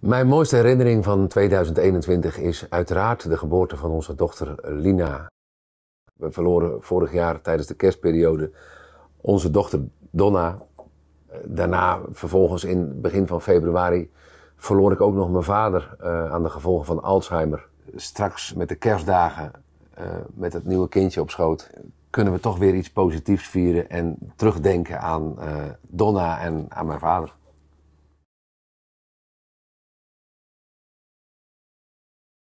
Mijn mooiste herinnering van 2021 is uiteraard de geboorte van onze dochter Lina. We verloren vorig jaar tijdens de kerstperiode onze dochter Donna. Daarna, vervolgens in begin van februari, verloor ik ook nog mijn vader eh, aan de gevolgen van Alzheimer. Straks met de kerstdagen, eh, met het nieuwe kindje op schoot, kunnen we toch weer iets positiefs vieren en terugdenken aan uh, Donna en aan mijn vader.